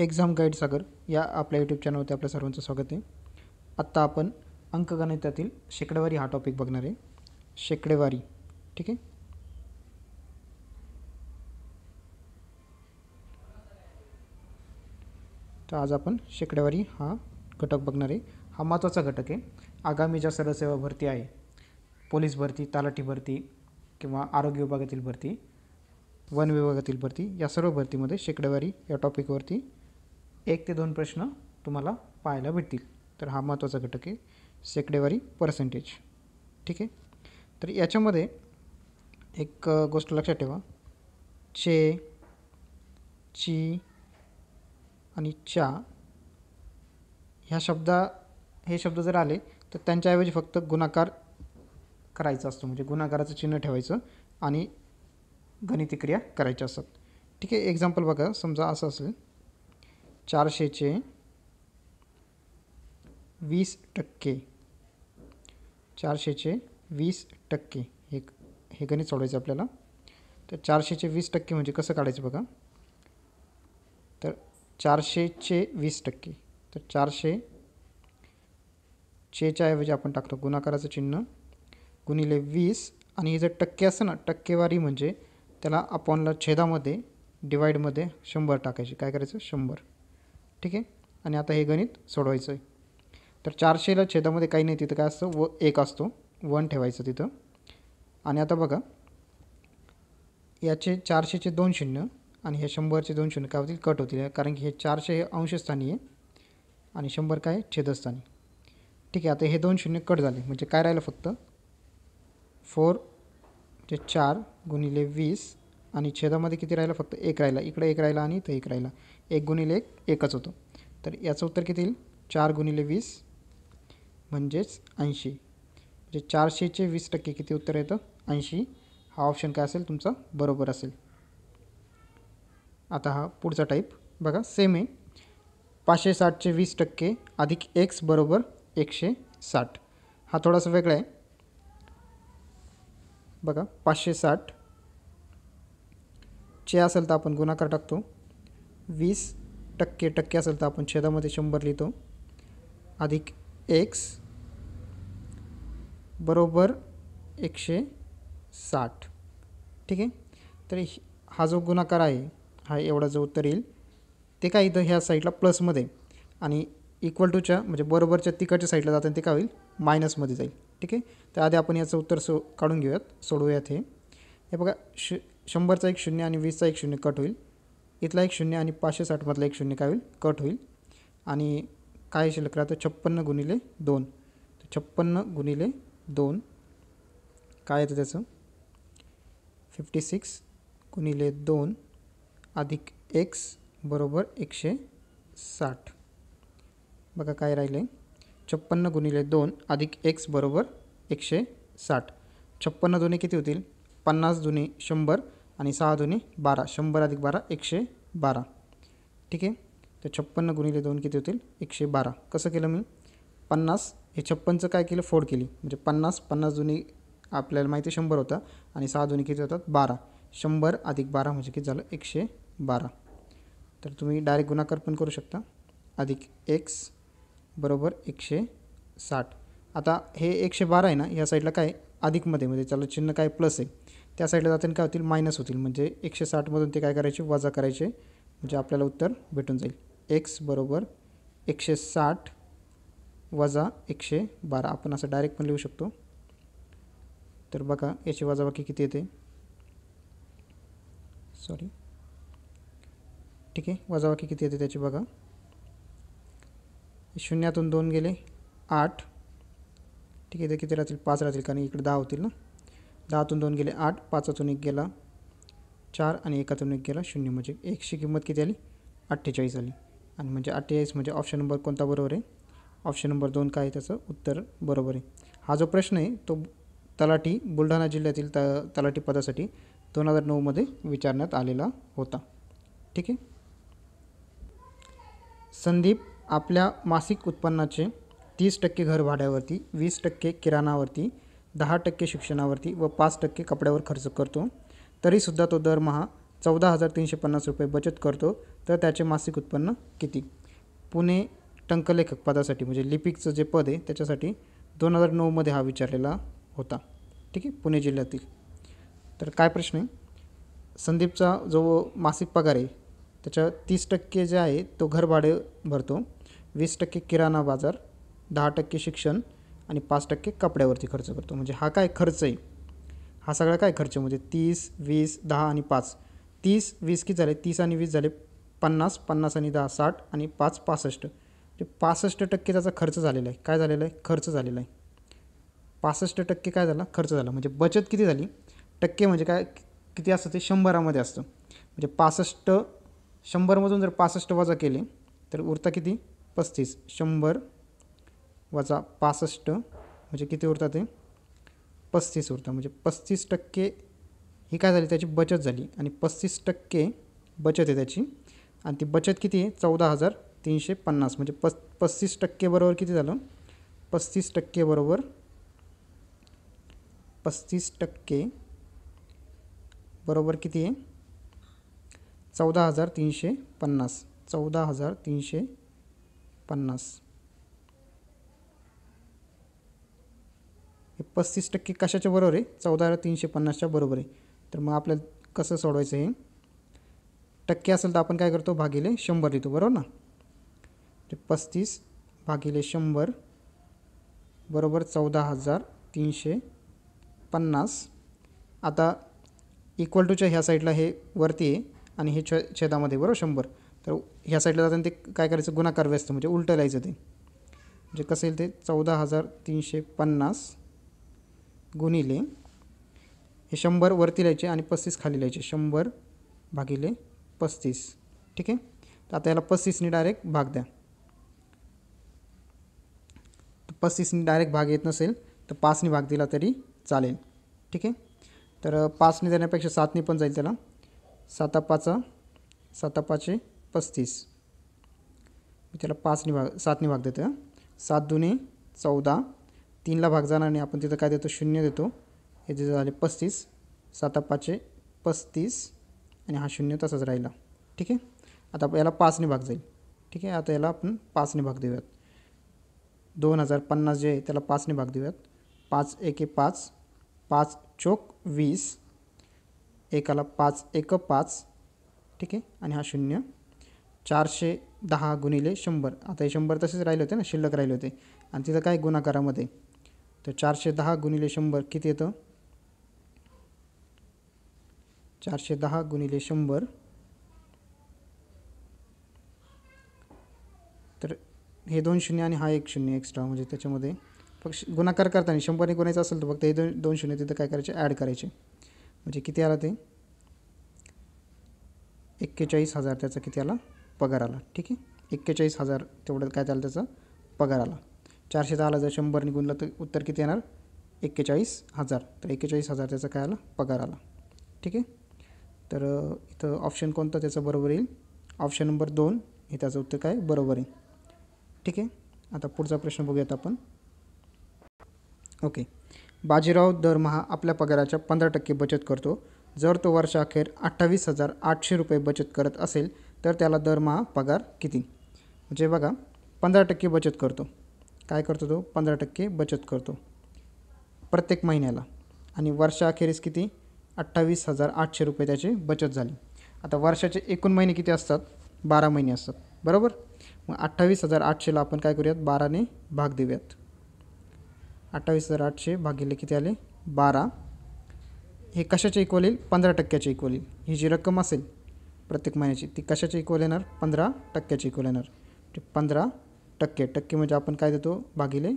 exam guide सागर या आपल्या YouTube चॅनलवरती आपल्या सर्वांचं स्वागत आहे आत्ता आपण अंकगणितातील शेकडेवारी हा टॉपिक बघणार आहे शेकडेवारी ठीक आहे तर आज आपण शेकडेवारी हा घटक बघणार आहे हा महत्त्वाचा घटक आहे आगामी ज्या सरसेवा भरती आहे पोलीस भरती तलाठी भरती किंवा आरोग्य विभागातील भरती वन विभागातील भरती या सर्व भरतीमध्ये शेकडेवारी या टॉपिकवरती एक ते दोन प्रश्न तुम्हाला पाहायला भेटतील तर हा महत्त्वाचा घटक आहे सेकडेवारी पर्सेंटेज ठीक आहे तर याच्यामध्ये एक गोष्ट लक्षात ठेवा चे ची आणि च्या ह्या शब्दा हे शब्द जर आले तर त्यांच्याऐवजी फक्त गुणाकार करायचा असतो म्हणजे गुणाकाराचं चिन्ह ठेवायचं आणि गणिती क्रिया करायच्या असतात ठीक आहे एक्झाम्पल बघा समजा असं असेल चारशेचे वीस टक्के चारशेचे वीस टक्के हे हे गणित सोडायचं आपल्याला तर चारशेचे वीस टक्के म्हणजे कसं काढायचं बघा तर चारशेचे वीस टक्के तर चारशे चेच्या ऐवजी आपण टाकतो गुणाकाराचं चिन्ह गुणिले वीस आणि हे जर टक्के असं ना टक्केवारी म्हणजे त्याला आपणला छेदामध्ये डिवाईडमध्ये शंभर टाकायचे काय करायचं शंभर ठीक आहे आणि आता हे गणित सोडवायचं आहे तर चारशेला छेदामध्ये काही नाही तिथं काय असतं व एक असतो वन ठेवायचं तिथं आणि आता बघा याचे चारशेचे दोन शून्य आणि हे शंभरचे दोन शून्य काय होतील कट होतील कारण की हे चारशे हे अंशस्थानी आहे आणि शंभर काय छेदस्थानी ठीक आहे आता हे दोन शून्य कट झाले म्हणजे काय राहिलं फक्त फोर जे चार गुणिले वीस आणि छेदामध्ये किती राहिलं फक्त एक राहिला इकडे एक राहिला आणि इथं एक राहिला एक गुणिले एकच होतो तर याचं उत्तर किती येईल चार गुणिले वीस म्हणजेच ऐंशी म्हणजे चारशेचे वीस टक्के किती उत्तर येतं ऐंशी हा ऑप्शन काय असेल तुमचा बरोबर असेल आता हा पुढचा टाईप बघा सेम आहे पाचशे साठचे वीस टक्के अधिक एक्स बरोबर एकशे साठ हा थोडासा वेगळा आहे बघा पाचशे साठ चे असेल तर आपण गुणाकार टाकतो वीस टक्के टक्के असेल तर आपण छेदामध्ये शंभर लिहितो अधिक एक्स बरोबर एकशे साठ ठीक आहे तर हा जो गुणाकार आहे हा एवढा जो उत्तर येईल ते काय इथं ह्या साईडला प्लसमध्ये आणि इक्वल टूच्या म्हणजे बरोबरच्या तिकडच्या साईडला जाताना ते काय होईल मायनसमध्ये जाईल ठीक आहे तर आधी आपण याचं उत्तर सो काढून घेऊयात सोडवूयात हे हे बघा श शंभरचा एक शून्य आणि वीसचा एक शून्य कट होईल इथला एक शून्य आणि पाचशे साठमधला एक शून्य काय होईल कट होईल आणि काय शिल्लक राहतं छप्पन्न गुणिले दोन तर छप्पन्न गुणिले दोन काय येतं त्याचं फिफ्टी सिक्स गुणिले दोन अधिक एक्स बरोबर एकशे साठ बघा काय राहिलं आहे छप्पन्न गुणिले दोन अधिक एक्स बरोबर एकशे साठ छप्पन्न दोन्ही किती होतील पन्नास जुने शंभर आणि सहा दोन्ही बारा शंभर अधिक बारा एकशे बारा ठीक आहे तर छप्पन्न गुणिले दोन किती होतील एकशे बारा कसं केलं मी पन्नास हे छप्पनचं काय केलं फोड केली म्हणजे पन्नास पन्नास दोन्ही आपल्याला माहिती शंभर होता आणि सहा दोन्ही किती होतात बारा शंभर अधिक बारा म्हणजे किती झालं एकशे बारा तर तुम्ही डायरेक्ट गुणाकार पण करू शकता अधिक एक्स बरोबर एकशे साठ आता हे एकशे बारा आहे ना या साईडला काय अधिकमध्ये म्हणजे त्याला चिन्ह काय प्लस आहे त्या साईडला जाताना काय होतील मायनस होतील म्हणजे एकशे साठमधून ते काय करायचे वजा करायचे म्हणजे आपल्याला उत्तर भेटून जाईल एक्स बरोबर एकशे साठ वजा एकशे बारा आपण असं डायरेक्ट पण लिहू शकतो तर बघा याची वजाबाकी किती येते सॉरी ठीक आहे वजाबाकी किती येते त्याची बघा शून्यातून दोन गेले आठ ठीक आहे ते किती राहतील पाच राहतील कारण इकडे दहा होतील ना दहातून दोन गेले आठ पाचातून एक गेला चार आणि एकातून एक गेला शून्य म्हणजे एकशी किंमत किती आली अठ्ठेचाळीस आली आणि म्हणजे अठ्ठेचाळीस म्हणजे ऑप्शन नंबर कोणता बरोबर आहे ऑप्शन नंबर दोन काय त्याचं उत्तर बरोबर आहे हा जो प्रश्न आहे तो तलाठी बुलढाणा जिल्ह्यातील त तलाठी पदासाठी दोन हजार नऊमध्ये विचारण्यात आलेला होता ठीक आहे संदीप आपल्या मासिक उत्पन्नाचे तीस टक्के घर भाड्यावरती वीस टक्के किराणावरती दहा टक्के शिक्षणावरती व पाच टक्के कपड्यावर खर्च करतो तरीसुद्धा तो दरमहा चौदा हजार तीनशे पन्नास रुपये बचत करतो तर त्याचे मासिक उत्पन्न किती पुणे टंकलेखक पदासाठी म्हणजे लिपिकचं जे पद आहे त्याच्यासाठी दोन हजार नऊमध्ये हा विचारलेला होता ठीक आहे पुणे जिल्ह्यातील तर काय प्रश्न आहे संदीपचा जो मासिक पगार आहे त्याच्या तीस टक्के जे आहे तो घरभाडे भरतो वीस टक्के किराणा बाजार दहा टक्के शिक्षण आणि पाच टक्के कपड्यावरती खर्च करतो म्हणजे हा काय खर्च आहे हा सगळा काय खर्च म्हणजे तीस वीस दहा आणि पाच तीस वीस किती झाले तीस आणि वीस झाले पन्नास पन्नास आणि दहा साठ आणि पाच पासष्ट म्हणजे पासष्ट टक्के त्याचा खर्च झालेला आहे काय झालेला आहे खर्च झालेला आहे पासष्ट टक्के काय झाला खर्च झाला म्हणजे बचत किती झाली टक्के म्हणजे काय किती असतं ते शंभरामध्ये असतं म्हणजे पासष्ट शंभरमधून जर पासष्ट वजा केले तर उरता किती पस्तीस शंभर वजा पासष्ट म्हणजे किती उरतात ते पस्तीस उरतं म्हणजे पस्तीस टक्के ही काय झाली त्याची बचत झाली आणि पस्तीस टक्के बचत आहे त्याची आणि ती बचत किती आहे चौदा हजार तीनशे पन्नास म्हणजे पस् पस्तीस टक्के बरोबर किती झालं पस्तीस टक्के बरोबर पस्तीस टक्के बरोबर किती आहे चौदा हजार तीनशे पन्नास चौदा हजार तीनशे पन्नास हे पस्तीस टक्के कशाच्या बरोबर आहे चौदा तीनशे पन्नासच्या बरोबर आहे तर मग आपल्याला कसं सोडवायचं हे टक्के असेल तर आपण काय करतो भागिले शंभर लिहितो बरोबर ना पस्तीस भागिले शंभर बरोबर चौदा हजार तीनशे पन्नास आता इक्वल टूच्या ह्या साईडला हे वरती आहे आणि हे छेदामध्ये बरोबर शंभर तर ह्या साईडला जाताना ते काय करायचं गुणाकार व्यस्त म्हणजे उलटं लिहायचं ते म्हणजे कसं येईल ते चौदा हजार तीनशे पन्नास गुणिले हे शंभर वरती लिहायचे आणि पस्तीस खाली लिहायचे शंभर भागिले पस्तीस ठीक आहे तर आता याला पस्तीसनी डायरेक्ट भाग द्या तर पस्तीसनी डायरेक्ट भाग येत नसेल तर पाचनी भाग दिला तरी चालेल ठीक आहे तर पाचने देण्यापेक्षा सातने पण जाईल त्याला साता पाच साता पस्तीस मी त्याला पाचने भाग सातने भाग देतो सात दुने चौदा तीनला भाग जाणार नाही आपण तिथं काय देतो शून्य देतो हे तिथं झाले पस्तीस सात पाचशे पस्तीस आणि हा शून्य तसाच राहिला ठीक आहे आता याला पाचने भाग जाईल ठीक आहे आता याला आपण पाचने भाग देऊयात दोन हजार पन्नास जे आहे त्याला पाचने भाग देऊयात पाच एके पाच पाच चोक वीस एकाला पाच एक पाच ठीक आहे आणि हा शून्य चारशे दहा गुणिले शंभर आता हे शंभर तसेच राहिले होते ना शिल्लक राहिले होते आणि तिथं काय गुणाकारामध्ये तर चारशे दहा गुणिले शंभर किती येतं चारशे दहा गुणिले शंभर तर हे दोन शून्य आणि हा एक शून्य एक्स्ट्रा म्हणजे त्याच्यामध्ये पक्ष गुणाकार करताना शंभरने गुणायचं असेल तर फक्त हे दोन दोन शून्य तिथं काय करायचे ॲड करायचे म्हणजे किती आला ते एक्केचाळीस हजार त्याचा किती आला पगार आला ठीक आहे एक्केचाळीस हजार तेवढं काय झालं त्याचा पगार आला चारशे दहाला जर शंभर निघून तर उत्तर किती येणार एक्केचाळीस हजार तर एक्केचाळीस हजार त्याचा काय आला पगार आला ठीक आहे तर इथं ऑप्शन कोणता त्याचं बरोबर येईल ऑप्शन नंबर दोन हे त्याचं उत्तर काय बरोबर आहे ठीक आहे आता पुढचा प्रश्न बघूयात आपण ओके बाजीराव दरमहा आपल्या पगाराच्या पंधरा टक्के बचत करतो जर तो अखेर अठ्ठावीस हजार आठशे रुपये बचत करत असेल तर त्याला दरमहा पगार किती म्हणजे बघा पंधरा टक्के बचत करतो काय करतो तो पंधरा टक्के बचत करतो प्रत्येक महिन्याला आणि वर्षाअखेरीस किती अठ्ठावीस हजार आठशे रुपये त्याची बचत झाली आता वर्षाचे एकूण महिने किती असतात बारा महिने असतात बरोबर मग अठ्ठावीस हजार आठशेला आपण काय करूयात बाराने भाग देऊयात अठ्ठावीस हजार आठशे भागिले किती आले बारा हे कशाचे इक्वल येईल पंधरा टक्क्याचे इक्वल येईल ही जी रक्कम असेल प्रत्येक महिन्याची ती कशाची इक्वल येणार पंधरा टक्क्याची इक्वल येणार म्हणजे पंधरा टक्के टक्के म्हणजे आपण काय देतो भागिले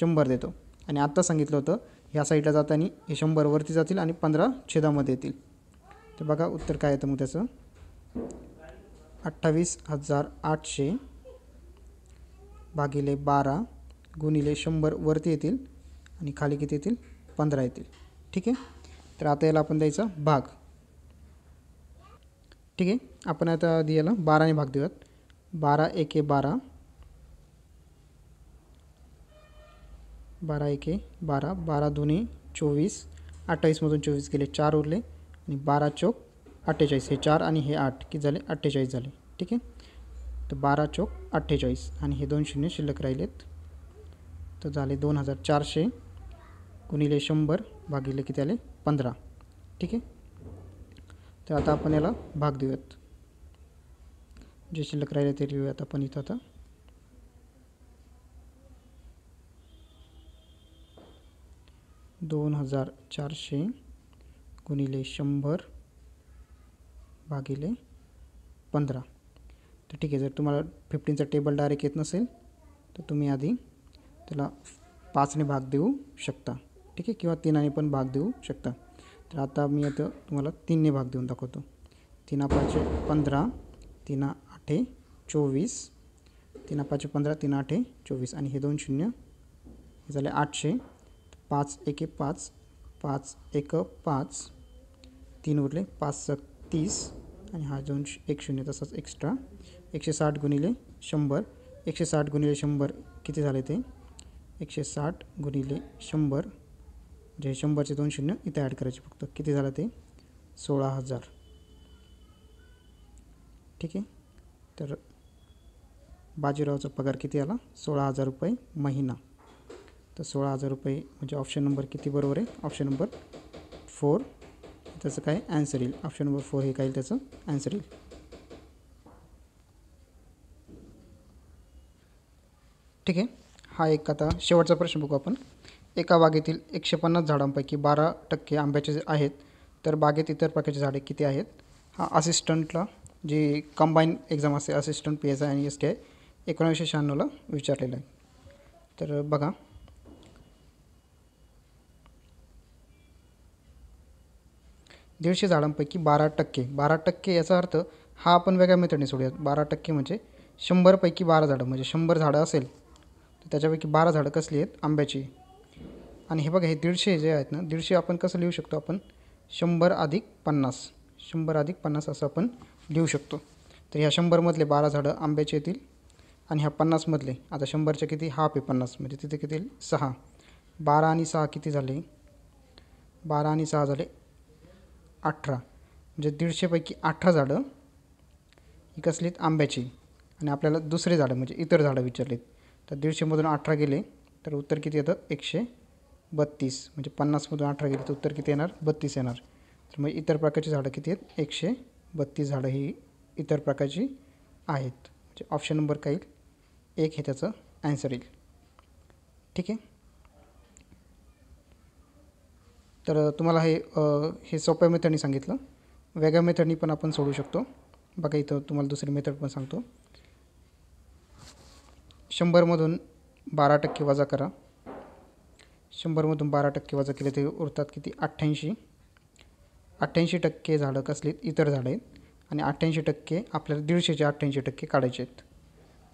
शंभर देतो आणि आत्ता सांगितलं होतं ह्या साईडला जाताना हे वरती जातील आणि पंधरा छेदामध्ये येतील तर बघा उत्तर काय येतं मग त्याचं अठ्ठावीस हजार आठशे भागिले बारा गुणिले शंभर वरती येतील आणि खाली किती येतील पंधरा येतील ठीक आहे तर आता याला आपण द्यायचा भाग ठीक आहे आपण आता याला बाराने भाग देऊयात बारा एके बारा बारा एके बारा बारा दोन्ही चोवीस अठ्ठावीसमधून चोवीस गेले चार उरले आणि बारा चौक अठ्ठेचाळीस हे चार आणि हे आठ की झाले अठ्ठेचाळीस झाले ठीक आहे तर बारा चौक अठ्ठेचाळीस आणि हे दोन शून्य शिल्लक राहिलेत तर झाले दोन हजार चारशे गुणिले शंभर भागिले किती आले पंधरा ठीक आहे तर आता आपण याला भाग देऊयात जे शिल्लक राहिले ते लिहूयात आपण इथं आता दोन हजार चारशे गुणिले शंभर भागिले पंधरा तर ठीक आहे जर तुम्हाला फिफ्टीनचा टेबल डायरेक्ट येत नसेल तर तुम्ही आधी त्याला पाचने भाग देऊ शकता ठीक आहे किंवा तीनाने पण भाग देऊ शकता तर आता मी आता तुम्हाला तीनने भाग देऊन दाखवतो तीना पाचशे पंधरा तीना आठे चोवीस तीना पाचशे पंधरा तीन आठे चोवीस आणि हे दोन शून्य हे झाले आठशे पाच एके पाच पाच एक पाच तीन उरले पाच सक तीस आणि हा दोन एक शून्य तसाच एक्स्ट्रा एकशे साठ गुणिले शंभर एकशे साठ गुणिले शंभर किती झाले ते एकशे साठ गुणिले शंभर जे शंभरचे दोन शून्य इथे ॲड करायचे फक्त किती झालं ते सोळा हजार ठीक आहे तर बाजीरावचा पगार किती आला सोळा हजार रुपये महिना तर सोळा हजार रुपये म्हणजे ऑप्शन नंबर किती बरोबर आहे ऑप्शन नंबर फोर त्याचं काय ॲन्सर येईल ऑप्शन नंबर फोर हे काय त्याचं ॲन्सर येईल ठीक आहे हा एक आता शेवटचा प्रश्न बघू आपण एका बागेतील एकशे पन्नास झाडांपैकी बारा टक्के आंब्याचे आहेत तर बागेत इतर प्रकारचे झाडे किती आहेत हा असिस्टंटला जी कंबाईन एक्झाम असते असिस्टंट पी एस आय आणि एस टी आय एकोणावीसशे शहाण्णवला विचारलेलं आहे तर बघा दीडशे झाडांपैकी बारा टक्के बारा टक्के याचा अर्थ हा आपण वेगळ्या मेथडने सोडूयात बारा टक्के म्हणजे शंभरपैकी बारा झाडं म्हणजे शंभर झाडं असेल तर त्याच्यापैकी बारा झाडं कसली आहेत आंब्याची आणि हे बघा हे दीडशे जे आहेत ना दीडशे आपण कसं लिहू शकतो आपण शंभर अधिक पन्नास शंभर अधिक पन्नास असं आपण लिहू शकतो तर ह्या शंभरमधले बारा झाडं आंब्याचे येतील आणि ह्या पन्नासमधले आता शंभरचे किती हाफ आहे पन्नास म्हणजे तिथे किती सहा बारा आणि सहा किती झाले बारा आणि सहा झाले अठरा म्हणजे दीडशेपैकी अठरा झाडं ही आहेत आंब्याची आणि आपल्याला दुसरे झाडं म्हणजे इतर झाडं विचारलीत तर दीडशेमधून अठरा गेले तर उत्तर किती येतं एकशे बत्तीस म्हणजे पन्नासमधून अठरा गेले तर उत्तर किती येणार बत्तीस येणार तर मग इतर प्रकारची झाडं किती आहेत एकशे बत्तीस झाडं ही इतर प्रकारची आहेत म्हणजे ऑप्शन नंबर काही एक हे त्याचं ॲन्सर येईल ठीक आहे तर तुम्हाला हे हे सोप्या मेथडनी सांगितलं वेगळ्या मेथडनी पण आपण सोडू शकतो बघा इथं तुम्हाला दुसरी मेथड पण सांगतो शंभरमधून बारा टक्के वजा करा शंभरमधून बारा टक्के वजा केले ते उरतात किती अठ्ठ्याऐंशी अठ्ठ्याऐंशी टक्के झाडं कसलीत इतर झाडं आहेत आणि अठ्ठ्याऐंशी टक्के आपल्याला दीडशेचे अठ्ठ्याऐंशी टक्के काढायचे आहेत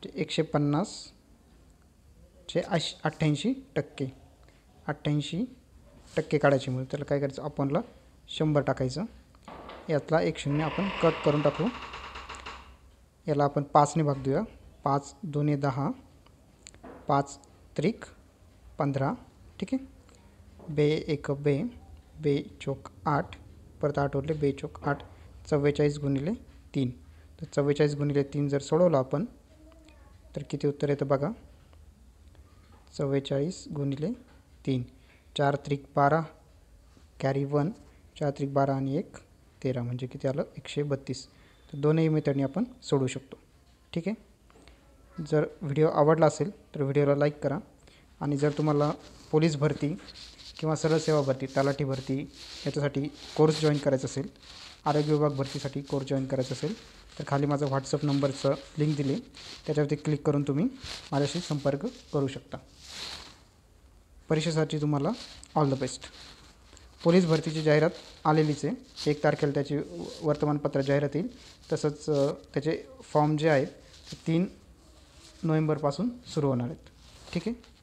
ते एकशे पन्नासचे अश अठ्ठ्याऐंशी टक्के अठ्ठ्याऐंशी टक्के काढायचे म्हणून त्याला काय करायचं आपणला शंभर टाकायचं यातला एक शून्य आपण कट करून टाकू याला आपण पाचने भाग देऊया पाच दोन्ही दहा पाच त्रिक पंधरा ठीक आहे बे एक बे बे चोक आठ परत आठ उरले बे चोक आठ चव्वेचाळीस गुणिले तीन तर चव्वेचाळीस गुणिले तीन जर सोडवलं आपण तर किती उत्तर येतं बघा चव्वेचाळीस गुणिले तीन चार त्रिक बारा कॅरी वन चार त्रिक बारा आणि एक तेरा म्हणजे किती आलं एकशे बत्तीस तर दोनही मेथडनी आपण सोडू शकतो ठीक आहे जर व्हिडिओ आवडला असेल तर व्हिडिओला लाईक करा आणि जर तुम्हाला पोलीस भरती किंवा सरळ सेवा भरती तलाठी भरती याच्यासाठी कोर्स जॉईन करायचा असेल आरोग्य विभाग भरतीसाठी कोर्स जॉईन करायचा असेल तर खाली माझा व्हॉट्सअप नंबरचं लिंक दिले त्याच्यावरती क्लिक करून तुम्ही माझ्याशी संपर्क करू शकता परीक्षेसाठी तुम्हाला ऑल द बेस्ट पोलीस भरतीची जाहिरात आलेलीच आहे एक तारखेला त्याची वर्तमानपत्रात जाहिरात येईल तसंच त्याचे फॉर्म जे आहेत ते तीन नोव्हेंबरपासून सुरू होणार आहेत ठीक आहे